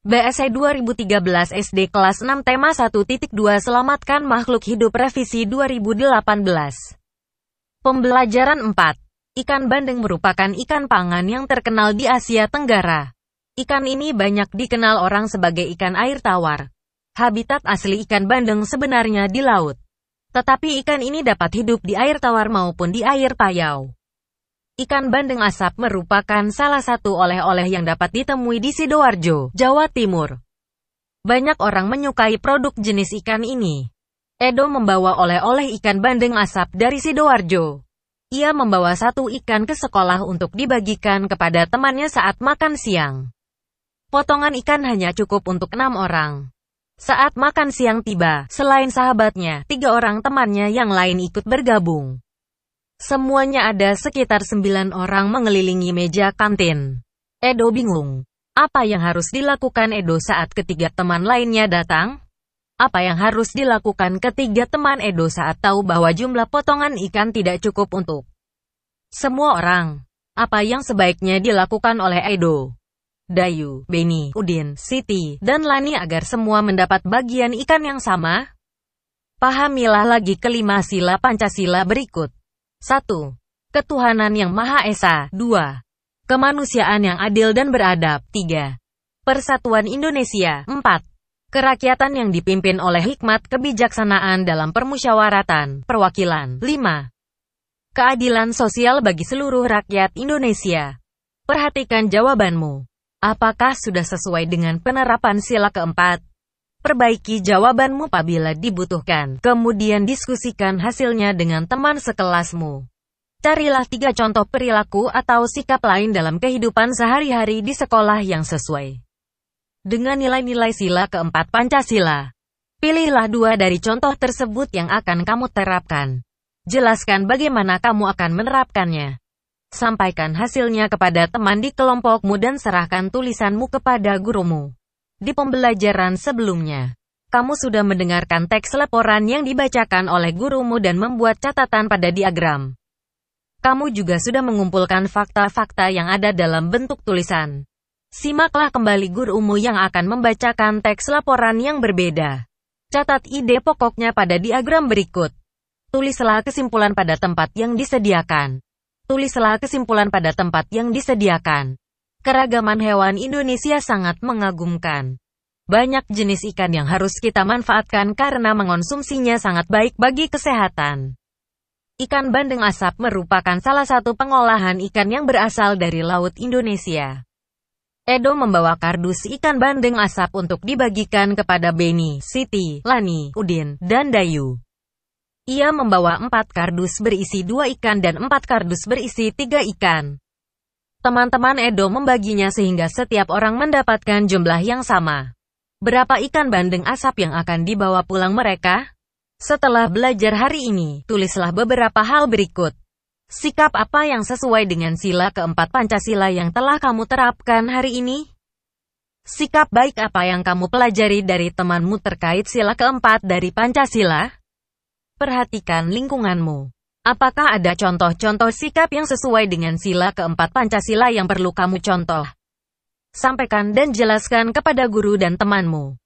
BSE 2013 SD kelas 6 tema 1.2 Selamatkan Makhluk Hidup Revisi 2018 Pembelajaran 4 Ikan bandeng merupakan ikan pangan yang terkenal di Asia Tenggara. Ikan ini banyak dikenal orang sebagai ikan air tawar. Habitat asli ikan bandeng sebenarnya di laut. Tetapi ikan ini dapat hidup di air tawar maupun di air payau. Ikan bandeng asap merupakan salah satu oleh-oleh yang dapat ditemui di Sidoarjo, Jawa Timur. Banyak orang menyukai produk jenis ikan ini. Edo membawa oleh-oleh ikan bandeng asap dari Sidoarjo. Ia membawa satu ikan ke sekolah untuk dibagikan kepada temannya saat makan siang. Potongan ikan hanya cukup untuk enam orang. Saat makan siang tiba, selain sahabatnya, tiga orang temannya yang lain ikut bergabung. Semuanya ada sekitar sembilan orang mengelilingi meja kantin. Edo bingung. Apa yang harus dilakukan Edo saat ketiga teman lainnya datang? Apa yang harus dilakukan ketiga teman Edo saat tahu bahwa jumlah potongan ikan tidak cukup untuk semua orang? Apa yang sebaiknya dilakukan oleh Edo? Dayu, Beni, Udin, Siti, dan Lani agar semua mendapat bagian ikan yang sama? Pahamilah lagi kelima sila Pancasila berikut. 1. Ketuhanan yang Maha Esa 2. Kemanusiaan yang adil dan beradab 3. Persatuan Indonesia 4. Kerakyatan yang dipimpin oleh hikmat kebijaksanaan dalam permusyawaratan, perwakilan 5. Keadilan sosial bagi seluruh rakyat Indonesia Perhatikan jawabanmu. Apakah sudah sesuai dengan penerapan sila keempat? Perbaiki jawabanmu apabila dibutuhkan, kemudian diskusikan hasilnya dengan teman sekelasmu. Carilah tiga contoh perilaku atau sikap lain dalam kehidupan sehari-hari di sekolah yang sesuai. Dengan nilai-nilai sila keempat Pancasila, pilihlah dua dari contoh tersebut yang akan kamu terapkan. Jelaskan bagaimana kamu akan menerapkannya. Sampaikan hasilnya kepada teman di kelompokmu dan serahkan tulisanmu kepada gurumu. Di pembelajaran sebelumnya, kamu sudah mendengarkan teks laporan yang dibacakan oleh gurumu dan membuat catatan pada diagram. Kamu juga sudah mengumpulkan fakta-fakta yang ada dalam bentuk tulisan. Simaklah kembali gurumu yang akan membacakan teks laporan yang berbeda. Catat ide pokoknya pada diagram berikut. Tulislah kesimpulan pada tempat yang disediakan. Tulislah kesimpulan pada tempat yang disediakan. Keragaman hewan Indonesia sangat mengagumkan. Banyak jenis ikan yang harus kita manfaatkan karena mengonsumsinya sangat baik bagi kesehatan. Ikan bandeng asap merupakan salah satu pengolahan ikan yang berasal dari laut Indonesia. Edo membawa kardus ikan bandeng asap untuk dibagikan kepada Beni, Siti, Lani, Udin, dan Dayu. Ia membawa empat kardus berisi dua ikan dan empat kardus berisi tiga ikan. Teman-teman Edo membaginya sehingga setiap orang mendapatkan jumlah yang sama. Berapa ikan bandeng asap yang akan dibawa pulang mereka? Setelah belajar hari ini, tulislah beberapa hal berikut. Sikap apa yang sesuai dengan sila keempat Pancasila yang telah kamu terapkan hari ini? Sikap baik apa yang kamu pelajari dari temanmu terkait sila keempat dari Pancasila? Perhatikan lingkunganmu. Apakah ada contoh-contoh sikap yang sesuai dengan sila keempat Pancasila yang perlu kamu contoh? Sampaikan dan jelaskan kepada guru dan temanmu.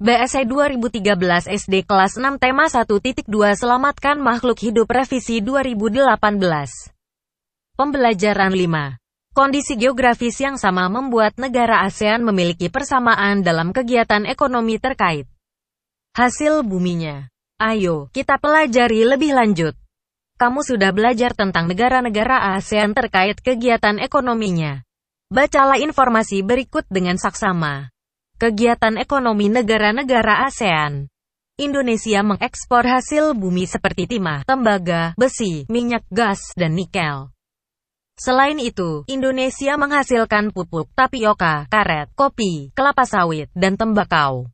BSE 2013 SD kelas 6 tema 1.2 Selamatkan Makhluk Hidup Revisi 2018 Pembelajaran 5 Kondisi geografis yang sama membuat negara ASEAN memiliki persamaan dalam kegiatan ekonomi terkait hasil buminya. Ayo, kita pelajari lebih lanjut. Kamu sudah belajar tentang negara-negara ASEAN terkait kegiatan ekonominya. Bacalah informasi berikut dengan saksama. Kegiatan ekonomi negara-negara ASEAN. Indonesia mengekspor hasil bumi seperti timah, tembaga, besi, minyak gas, dan nikel. Selain itu, Indonesia menghasilkan pupuk, tapioka, karet, kopi, kelapa sawit, dan tembakau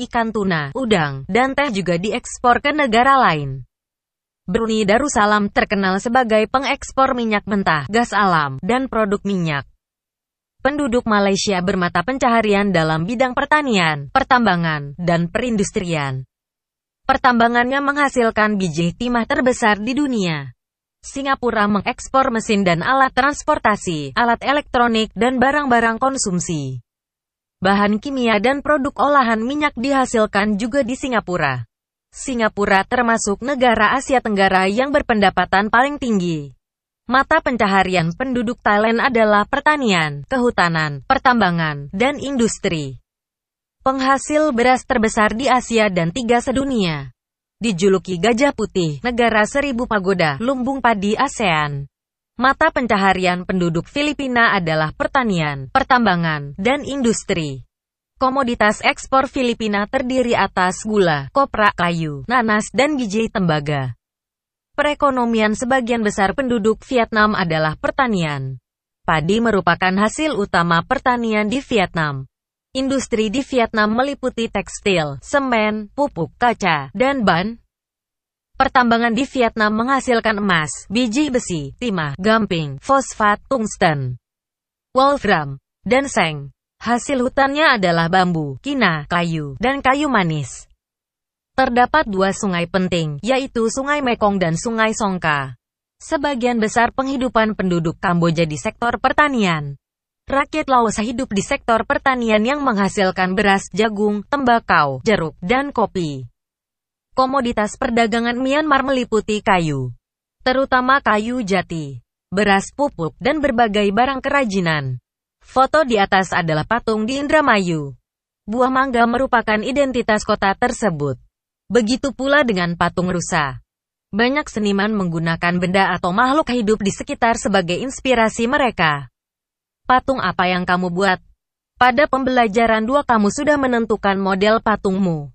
ikan tuna, udang, dan teh juga diekspor ke negara lain. Brunei Darussalam terkenal sebagai pengekspor minyak mentah, gas alam, dan produk minyak. Penduduk Malaysia bermata pencaharian dalam bidang pertanian, pertambangan, dan perindustrian. Pertambangannya menghasilkan biji timah terbesar di dunia. Singapura mengekspor mesin dan alat transportasi, alat elektronik, dan barang-barang konsumsi. Bahan kimia dan produk olahan minyak dihasilkan juga di Singapura. Singapura termasuk negara Asia Tenggara yang berpendapatan paling tinggi. Mata pencaharian penduduk Thailand adalah pertanian, kehutanan, pertambangan, dan industri. Penghasil beras terbesar di Asia dan tiga sedunia. Dijuluki Gajah Putih, negara seribu pagoda, lumbung padi ASEAN. Mata pencaharian penduduk Filipina adalah pertanian, pertambangan, dan industri. Komoditas ekspor Filipina terdiri atas gula, kopra, kayu, nanas, dan biji tembaga. Perekonomian sebagian besar penduduk Vietnam adalah pertanian. Padi merupakan hasil utama pertanian di Vietnam. Industri di Vietnam meliputi tekstil, semen, pupuk, kaca, dan ban, Pertambangan di Vietnam menghasilkan emas, biji besi, timah, gamping, fosfat, tungsten, wolfram, dan seng. Hasil hutannya adalah bambu, kina, kayu, dan kayu manis. Terdapat dua sungai penting, yaitu Sungai Mekong dan Sungai Songka. Sebagian besar penghidupan penduduk Kamboja di sektor pertanian. Rakyat Laos hidup di sektor pertanian yang menghasilkan beras, jagung, tembakau, jeruk, dan kopi. Komoditas perdagangan Myanmar meliputi kayu, terutama kayu jati, beras pupuk dan berbagai barang kerajinan. Foto di atas adalah patung di Indramayu. Buah mangga merupakan identitas kota tersebut. Begitu pula dengan patung rusa. Banyak seniman menggunakan benda atau makhluk hidup di sekitar sebagai inspirasi mereka. Patung apa yang kamu buat? Pada pembelajaran dua kamu sudah menentukan model patungmu.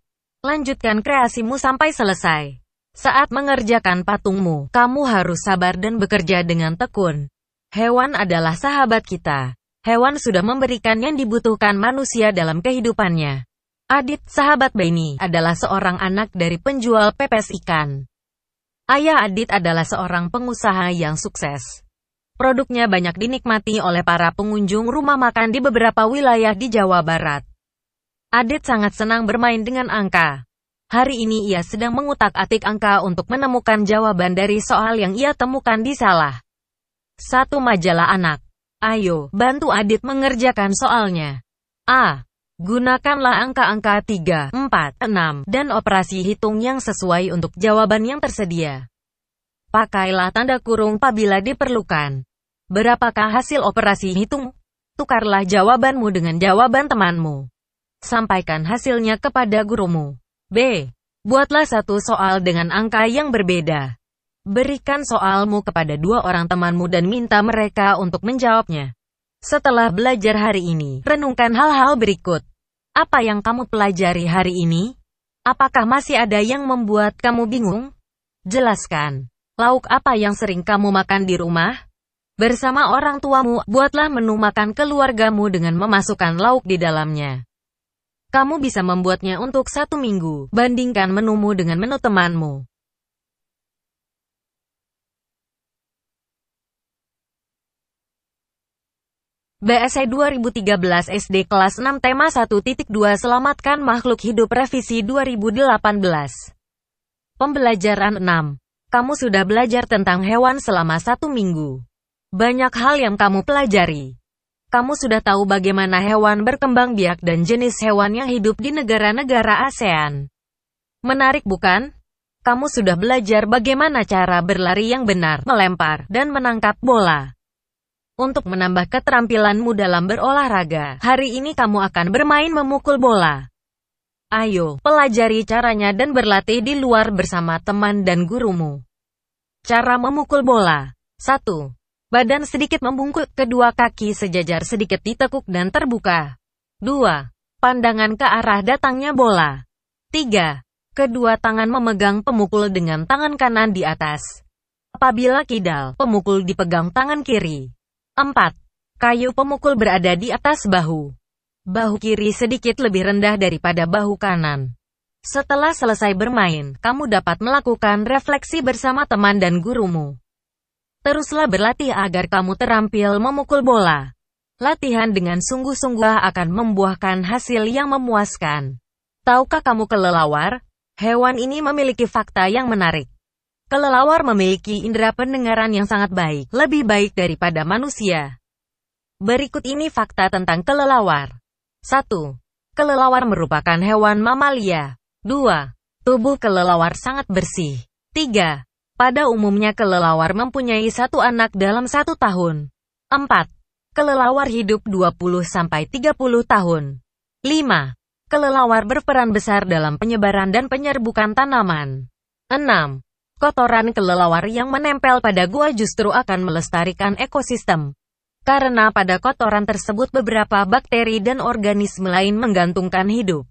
Lanjutkan kreasimu sampai selesai. Saat mengerjakan patungmu, kamu harus sabar dan bekerja dengan tekun. Hewan adalah sahabat kita. Hewan sudah memberikan yang dibutuhkan manusia dalam kehidupannya. Adit, sahabat Benny, adalah seorang anak dari penjual pepes ikan. Ayah Adit adalah seorang pengusaha yang sukses. Produknya banyak dinikmati oleh para pengunjung rumah makan di beberapa wilayah di Jawa Barat. Adit sangat senang bermain dengan angka. Hari ini ia sedang mengutak-atik angka untuk menemukan jawaban dari soal yang ia temukan di salah. Satu majalah anak. Ayo, bantu Adit mengerjakan soalnya. A. Gunakanlah angka-angka 3, 4, 6, dan operasi hitung yang sesuai untuk jawaban yang tersedia. Pakailah tanda kurung apabila diperlukan. Berapakah hasil operasi hitung? Tukarlah jawabanmu dengan jawaban temanmu. Sampaikan hasilnya kepada gurumu. B. Buatlah satu soal dengan angka yang berbeda. Berikan soalmu kepada dua orang temanmu dan minta mereka untuk menjawabnya. Setelah belajar hari ini, renungkan hal-hal berikut. Apa yang kamu pelajari hari ini? Apakah masih ada yang membuat kamu bingung? Jelaskan. Lauk apa yang sering kamu makan di rumah? Bersama orang tuamu, buatlah menu makan keluargamu dengan memasukkan lauk di dalamnya kamu bisa membuatnya untuk satu minggu. Bandingkan menumu dengan menu temanmu. BSE 2013 SD kelas 6 tema 1.2 Selamatkan Makhluk Hidup Revisi 2018 Pembelajaran 6 Kamu sudah belajar tentang hewan selama satu minggu. Banyak hal yang kamu pelajari. Kamu sudah tahu bagaimana hewan berkembang biak dan jenis hewan yang hidup di negara-negara ASEAN. Menarik bukan? Kamu sudah belajar bagaimana cara berlari yang benar, melempar, dan menangkap bola. Untuk menambah keterampilanmu dalam berolahraga, hari ini kamu akan bermain memukul bola. Ayo, pelajari caranya dan berlatih di luar bersama teman dan gurumu. Cara memukul bola 1. Badan sedikit membungkuk, kedua kaki sejajar sedikit ditekuk dan terbuka. 2. Pandangan ke arah datangnya bola. 3. Kedua tangan memegang pemukul dengan tangan kanan di atas. Apabila kidal, pemukul dipegang tangan kiri. 4. Kayu pemukul berada di atas bahu. Bahu kiri sedikit lebih rendah daripada bahu kanan. Setelah selesai bermain, kamu dapat melakukan refleksi bersama teman dan gurumu. Teruslah berlatih agar kamu terampil memukul bola. Latihan dengan sungguh-sungguh akan membuahkan hasil yang memuaskan. Tahukah kamu kelelawar? Hewan ini memiliki fakta yang menarik. Kelelawar memiliki indera pendengaran yang sangat baik, lebih baik daripada manusia. Berikut ini fakta tentang kelelawar. 1. Kelelawar merupakan hewan mamalia. 2. Tubuh kelelawar sangat bersih. 3. Pada umumnya kelelawar mempunyai satu anak dalam satu tahun. 4. Kelelawar hidup 20-30 tahun. 5. Kelelawar berperan besar dalam penyebaran dan penyerbukan tanaman. 6. Kotoran kelelawar yang menempel pada gua justru akan melestarikan ekosistem. Karena pada kotoran tersebut beberapa bakteri dan organisme lain menggantungkan hidup.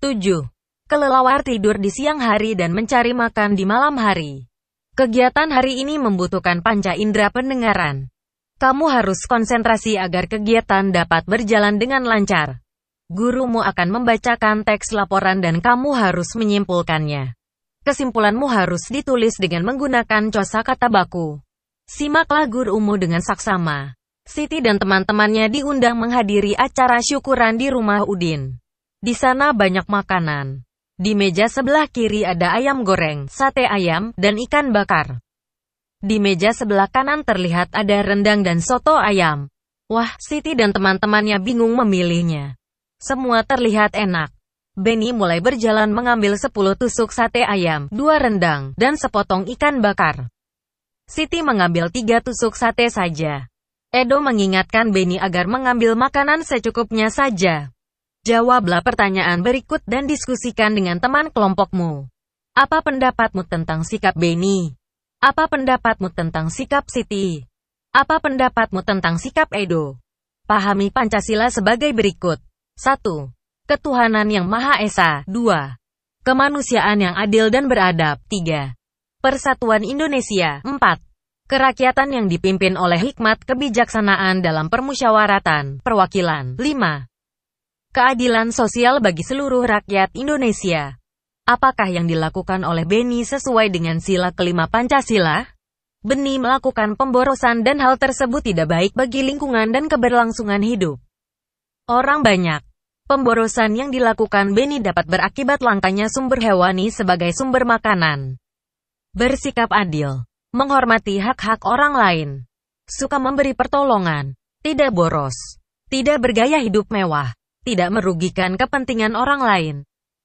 7. Kelelawar tidur di siang hari dan mencari makan di malam hari. Kegiatan hari ini membutuhkan panca indera pendengaran. Kamu harus konsentrasi agar kegiatan dapat berjalan dengan lancar. Gurumu akan membacakan teks laporan dan kamu harus menyimpulkannya. Kesimpulanmu harus ditulis dengan menggunakan kata baku. Simaklah gurumu dengan saksama. Siti dan teman-temannya diundang menghadiri acara syukuran di rumah Udin. Di sana banyak makanan. Di meja sebelah kiri ada ayam goreng, sate ayam, dan ikan bakar. Di meja sebelah kanan terlihat ada rendang dan soto ayam. Wah, Siti dan teman-temannya bingung memilihnya. Semua terlihat enak. Benny mulai berjalan mengambil 10 tusuk sate ayam, 2 rendang, dan sepotong ikan bakar. Siti mengambil 3 tusuk sate saja. Edo mengingatkan Benny agar mengambil makanan secukupnya saja. Jawablah pertanyaan berikut dan diskusikan dengan teman kelompokmu. Apa pendapatmu tentang sikap Benny? Apa pendapatmu tentang sikap Siti? Apa pendapatmu tentang sikap Edo? Pahami Pancasila sebagai berikut. 1. Ketuhanan yang Maha Esa. 2. Kemanusiaan yang adil dan beradab. 3. Persatuan Indonesia. 4. Kerakyatan yang dipimpin oleh hikmat kebijaksanaan dalam permusyawaratan, perwakilan. 5 keadilan sosial bagi seluruh rakyat Indonesia. Apakah yang dilakukan oleh Beni sesuai dengan sila kelima Pancasila? Beni melakukan pemborosan dan hal tersebut tidak baik bagi lingkungan dan keberlangsungan hidup. Orang banyak. Pemborosan yang dilakukan Beni dapat berakibat langkanya sumber hewani sebagai sumber makanan. Bersikap adil. Menghormati hak-hak orang lain. Suka memberi pertolongan. Tidak boros. Tidak bergaya hidup mewah tidak merugikan kepentingan orang lain,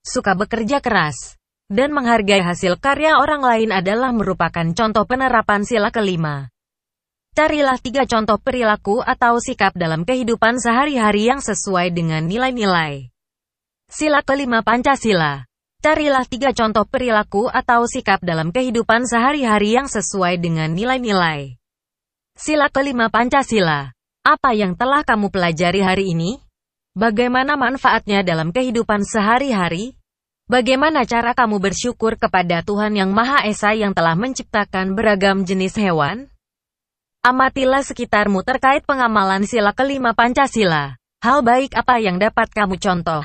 suka bekerja keras, dan menghargai hasil karya orang lain adalah merupakan contoh penerapan sila kelima. Carilah tiga contoh perilaku atau sikap dalam kehidupan sehari-hari yang sesuai dengan nilai-nilai. Sila kelima Pancasila. Carilah tiga contoh perilaku atau sikap dalam kehidupan sehari-hari yang sesuai dengan nilai-nilai. Sila kelima Pancasila. Apa yang telah kamu pelajari hari ini? Bagaimana manfaatnya dalam kehidupan sehari-hari? Bagaimana cara kamu bersyukur kepada Tuhan Yang Maha Esa yang telah menciptakan beragam jenis hewan? Amatilah sekitarmu terkait pengamalan sila kelima Pancasila. Hal baik apa yang dapat kamu contoh?